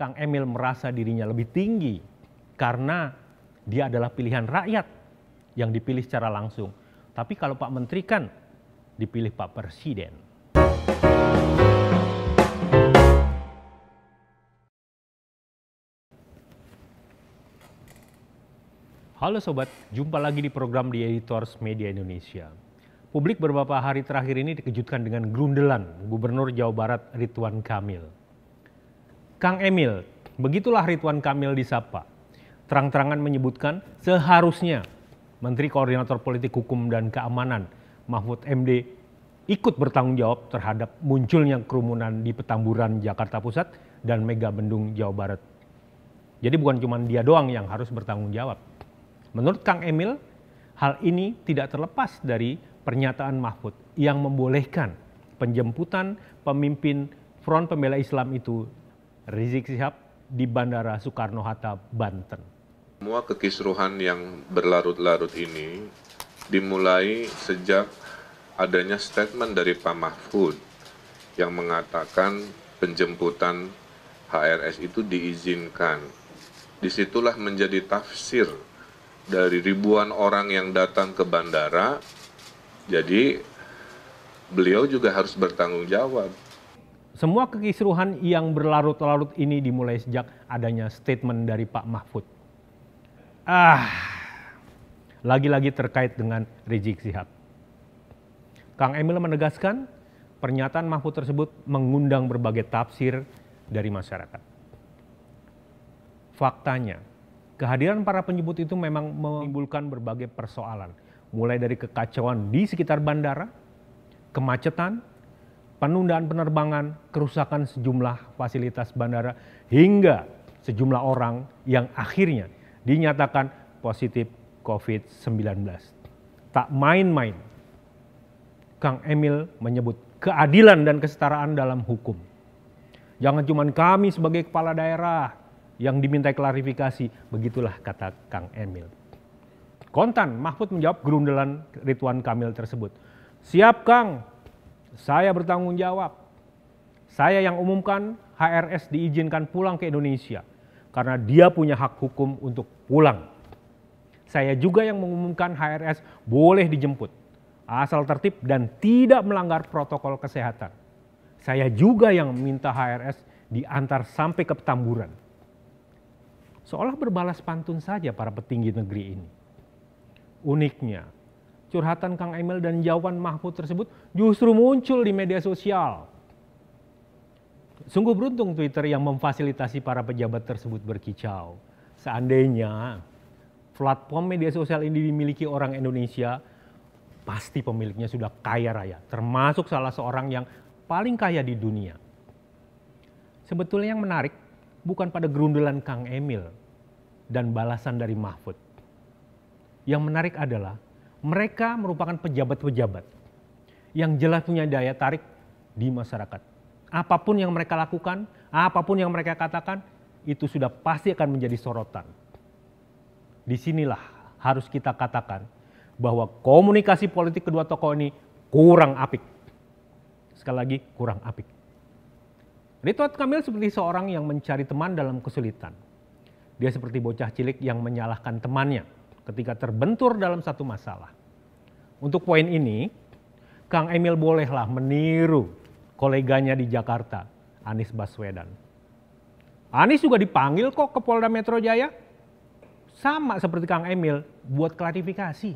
Kang Emil merasa dirinya lebih tinggi karena dia adalah pilihan rakyat yang dipilih secara langsung. Tapi kalau Pak Menteri kan dipilih Pak Presiden. Halo sobat, jumpa lagi di program di Editors Media Indonesia. Publik beberapa hari terakhir ini dikejutkan dengan gerundelan Gubernur Jawa Barat Ridwan Kamil. Kang Emil, begitulah Ridwan Kamil disapa. Terang-terangan menyebutkan seharusnya Menteri Koordinator Politik Hukum dan Keamanan Mahfud MD ikut bertanggung jawab terhadap munculnya kerumunan di Petamburan Jakarta Pusat dan Mega Bendung Jawa Barat. Jadi bukan cuma dia doang yang harus bertanggung jawab. Menurut Kang Emil, hal ini tidak terlepas dari pernyataan Mahfud yang membolehkan penjemputan pemimpin Front Pembela Islam itu Rizik Sihab di Bandara Soekarno-Hatta, Banten. Semua kekisruhan yang berlarut-larut ini dimulai sejak adanya statement dari Pak Mahfud yang mengatakan penjemputan HRS itu diizinkan. Disitulah menjadi tafsir dari ribuan orang yang datang ke bandara. Jadi beliau juga harus bertanggung jawab semua kekisruhan yang berlarut-larut ini dimulai sejak adanya statement dari Pak Mahfud. Ah, lagi-lagi terkait dengan Rizik Sihab. Kang Emil menegaskan pernyataan Mahfud tersebut mengundang berbagai tafsir dari masyarakat. Faktanya, kehadiran para penyebut itu memang menimbulkan berbagai persoalan, mulai dari kekacauan di sekitar bandara, kemacetan, penundaan penerbangan, kerusakan sejumlah fasilitas bandara, hingga sejumlah orang yang akhirnya dinyatakan positif COVID-19. Tak main-main, Kang Emil menyebut keadilan dan kesetaraan dalam hukum. Jangan cuma kami sebagai kepala daerah yang dimintai klarifikasi, begitulah kata Kang Emil. Kontan Mahfud menjawab gerundelan Ridwan Kamil tersebut. Siap Kang, saya bertanggung jawab. Saya yang umumkan HRS diizinkan pulang ke Indonesia karena dia punya hak hukum untuk pulang. Saya juga yang mengumumkan HRS boleh dijemput asal tertib dan tidak melanggar protokol kesehatan. Saya juga yang minta HRS diantar sampai ke Petamburan. Seolah berbalas pantun saja para petinggi negeri ini. Uniknya, curhatan Kang Emil dan jawaban Mahfud tersebut justru muncul di media sosial. Sungguh beruntung Twitter yang memfasilitasi para pejabat tersebut berkicau. Seandainya platform media sosial ini dimiliki orang Indonesia, pasti pemiliknya sudah kaya raya, termasuk salah seorang yang paling kaya di dunia. Sebetulnya yang menarik bukan pada gerundelan Kang Emil dan balasan dari Mahfud. Yang menarik adalah mereka merupakan pejabat-pejabat yang jelas punya daya tarik di masyarakat. Apapun yang mereka lakukan, apapun yang mereka katakan, itu sudah pasti akan menjadi sorotan. Disinilah harus kita katakan bahwa komunikasi politik kedua tokoh ini kurang apik. Sekali lagi, kurang apik. Ridwan Kamil seperti seorang yang mencari teman dalam kesulitan. Dia seperti bocah cilik yang menyalahkan temannya ketika terbentur dalam satu masalah. Untuk poin ini, Kang Emil bolehlah meniru koleganya di Jakarta, Anies Baswedan. Anies juga dipanggil kok ke Polda Metro Jaya. Sama seperti Kang Emil, buat klarifikasi.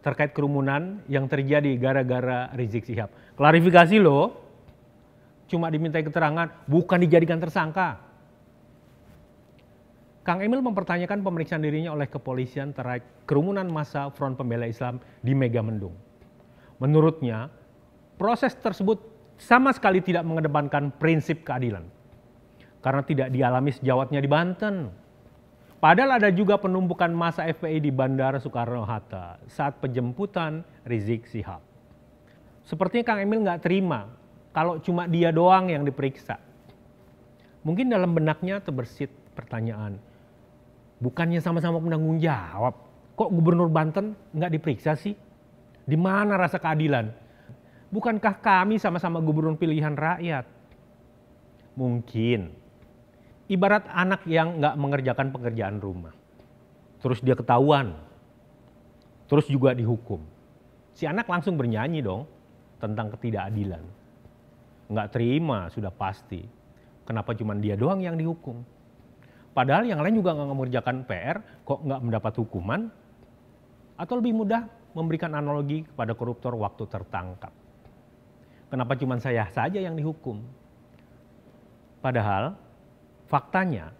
Terkait kerumunan yang terjadi gara-gara Rizik Sihab. Klarifikasi loh, cuma dimintai keterangan, bukan dijadikan tersangka. Kang Emil mempertanyakan pemeriksaan dirinya oleh kepolisian terkait kerumunan massa Front Pembela Islam di Mega Mendung. Menurutnya, proses tersebut sama sekali tidak mengedepankan prinsip keadilan. Karena tidak dialami sejawatnya di Banten. Padahal ada juga penumpukan massa FPI di Bandara Soekarno-Hatta saat penjemputan Rizik Sihab. Sepertinya Kang Emil nggak terima kalau cuma dia doang yang diperiksa. Mungkin dalam benaknya terbersit pertanyaan, Bukannya sama-sama menanggung jawab. Kok gubernur Banten nggak diperiksa sih? Di mana rasa keadilan? Bukankah kami sama-sama gubernur pilihan rakyat? Mungkin. Ibarat anak yang nggak mengerjakan pekerjaan rumah. Terus dia ketahuan. Terus juga dihukum. Si anak langsung bernyanyi dong tentang ketidakadilan. Nggak terima sudah pasti. Kenapa cuma dia doang yang dihukum? Padahal yang lain juga nggak mengerjakan PR, kok nggak mendapat hukuman? Atau lebih mudah memberikan analogi kepada koruptor waktu tertangkap. Kenapa cuma saya saja yang dihukum? Padahal faktanya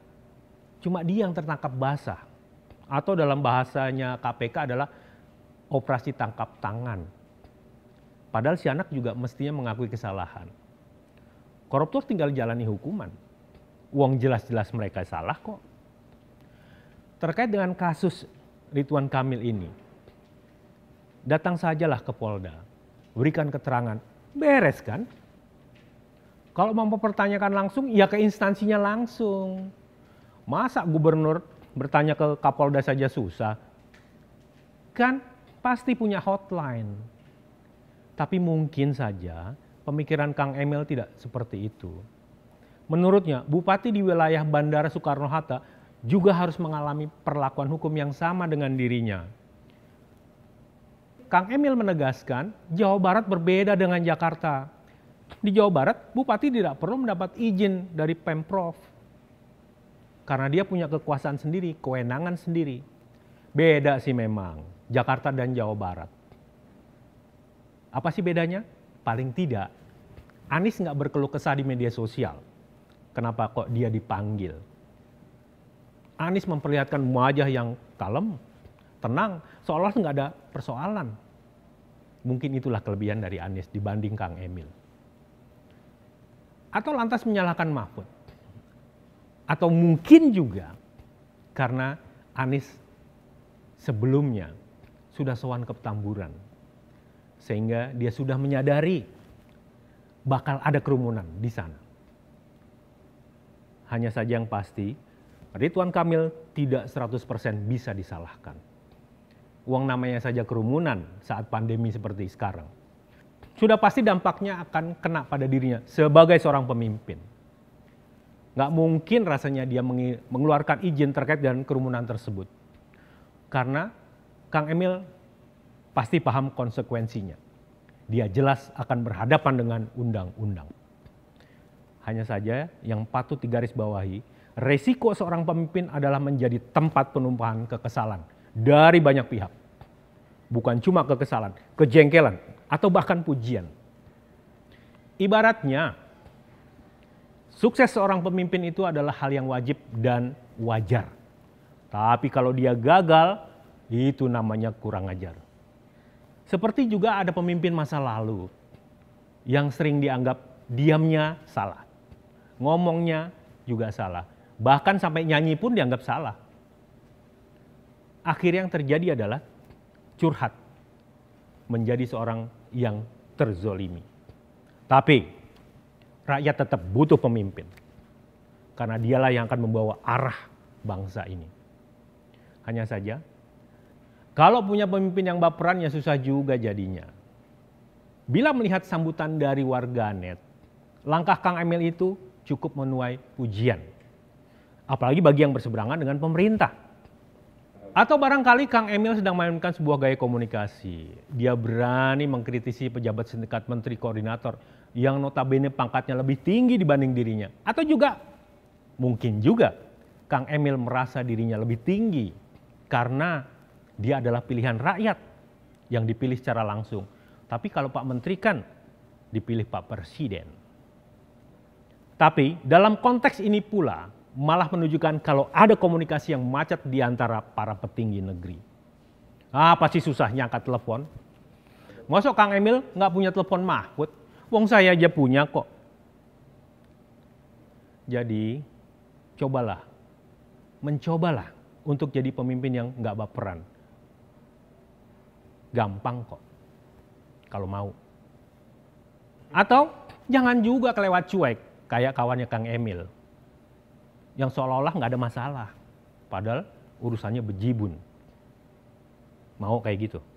cuma dia yang tertangkap basah. Atau dalam bahasanya KPK adalah operasi tangkap tangan. Padahal si anak juga mestinya mengakui kesalahan. Koruptor tinggal jalani hukuman uang jelas-jelas mereka salah kok. Terkait dengan kasus Ridwan Kamil ini, datang sajalah ke Polda, berikan keterangan, beres kan? Kalau mau mempertanyakan langsung, ya ke instansinya langsung. Masa gubernur bertanya ke Kapolda saja susah? Kan pasti punya hotline. Tapi mungkin saja pemikiran Kang Emil tidak seperti itu. Menurutnya, bupati di wilayah Bandara Soekarno-Hatta juga harus mengalami perlakuan hukum yang sama dengan dirinya. Kang Emil menegaskan, Jawa Barat berbeda dengan Jakarta. Di Jawa Barat, bupati tidak perlu mendapat izin dari Pemprov karena dia punya kekuasaan sendiri, kewenangan sendiri. Beda sih memang, Jakarta dan Jawa Barat. Apa sih bedanya? Paling tidak, Anies nggak berkeluh kesah di media sosial Kenapa kok dia dipanggil? Anies memperlihatkan wajah yang kalem, tenang, seolah olah nggak ada persoalan. Mungkin itulah kelebihan dari Anies dibanding Kang Emil. Atau lantas menyalahkan Mahfud. Atau mungkin juga karena Anies sebelumnya sudah sowan ke petamburan. Sehingga dia sudah menyadari bakal ada kerumunan di sana. Hanya saja yang pasti, Ridwan Kamil tidak 100% bisa disalahkan. Uang namanya saja kerumunan saat pandemi seperti sekarang. Sudah pasti dampaknya akan kena pada dirinya sebagai seorang pemimpin. Nggak mungkin rasanya dia mengeluarkan izin terkait dengan kerumunan tersebut. Karena Kang Emil pasti paham konsekuensinya. Dia jelas akan berhadapan dengan undang-undang. Hanya saja yang patut digarisbawahi, resiko seorang pemimpin adalah menjadi tempat penumpahan kekesalan dari banyak pihak. Bukan cuma kekesalan, kejengkelan, atau bahkan pujian. Ibaratnya, sukses seorang pemimpin itu adalah hal yang wajib dan wajar. Tapi kalau dia gagal, itu namanya kurang ajar. Seperti juga ada pemimpin masa lalu yang sering dianggap diamnya salah ngomongnya juga salah. Bahkan sampai nyanyi pun dianggap salah. Akhir yang terjadi adalah curhat menjadi seorang yang terzolimi. Tapi rakyat tetap butuh pemimpin. Karena dialah yang akan membawa arah bangsa ini. Hanya saja, kalau punya pemimpin yang baperan ya susah juga jadinya. Bila melihat sambutan dari warganet, langkah Kang Emil itu cukup menuai pujian. Apalagi bagi yang berseberangan dengan pemerintah. Atau barangkali Kang Emil sedang mainkan sebuah gaya komunikasi. Dia berani mengkritisi pejabat sindikat menteri koordinator yang notabene pangkatnya lebih tinggi dibanding dirinya. Atau juga mungkin juga Kang Emil merasa dirinya lebih tinggi karena dia adalah pilihan rakyat yang dipilih secara langsung. Tapi kalau Pak Menteri kan dipilih Pak Presiden. Tapi dalam konteks ini pula malah menunjukkan kalau ada komunikasi yang macet di antara para petinggi negeri. Ah pasti susah angkat telepon. Masuk Kang Emil nggak punya telepon Mahfud. Wong saya aja punya kok. Jadi cobalah, mencobalah untuk jadi pemimpin yang nggak baperan. Gampang kok, kalau mau. Atau jangan juga kelewat cuek kayak kawannya Kang Emil yang seolah-olah nggak ada masalah padahal urusannya bejibun mau kayak gitu